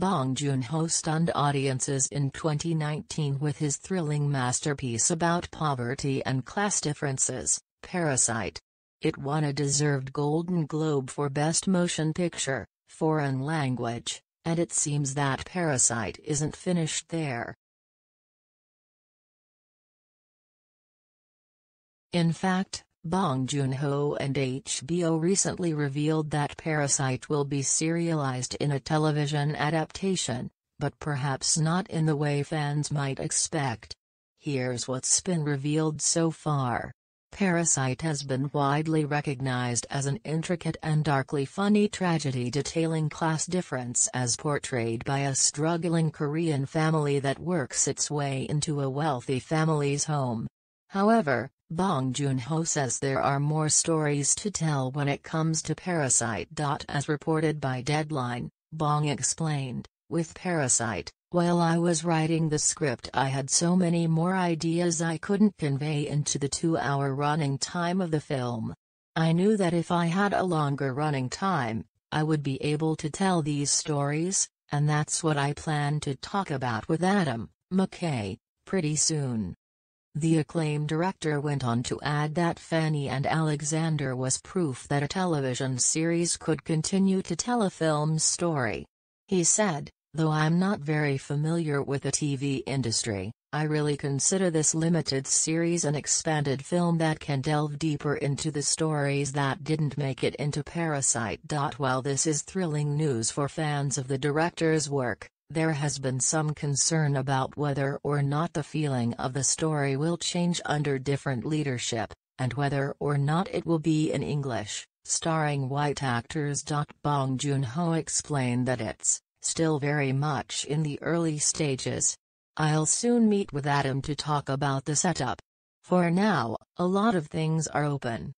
Bong Joon-ho stunned audiences in 2019 with his thrilling masterpiece about poverty and class differences, Parasite. It won a deserved Golden Globe for Best Motion Picture, Foreign Language, and it seems that Parasite isn't finished there. In fact, Bong Joon-ho and HBO recently revealed that Parasite will be serialized in a television adaptation, but perhaps not in the way fans might expect. Here's what's been revealed so far. Parasite has been widely recognized as an intricate and darkly funny tragedy detailing class difference as portrayed by a struggling Korean family that works its way into a wealthy family's home. However, Bong Joon-ho says there are more stories to tell when it comes to Parasite. As reported by Deadline, Bong explained, with Parasite, while I was writing the script I had so many more ideas I couldn't convey into the two-hour running time of the film. I knew that if I had a longer running time, I would be able to tell these stories, and that's what I plan to talk about with Adam McKay, pretty soon. The acclaimed director went on to add that Fanny and Alexander was proof that a television series could continue to tell a film's story. He said, Though I'm not very familiar with the TV industry, I really consider this limited series an expanded film that can delve deeper into the stories that didn't make it into Parasite. While this is thrilling news for fans of the director's work, there has been some concern about whether or not the feeling of the story will change under different leadership, and whether or not it will be in English, starring white actors. Bong Joon Ho explained that it's still very much in the early stages. I'll soon meet with Adam to talk about the setup. For now, a lot of things are open.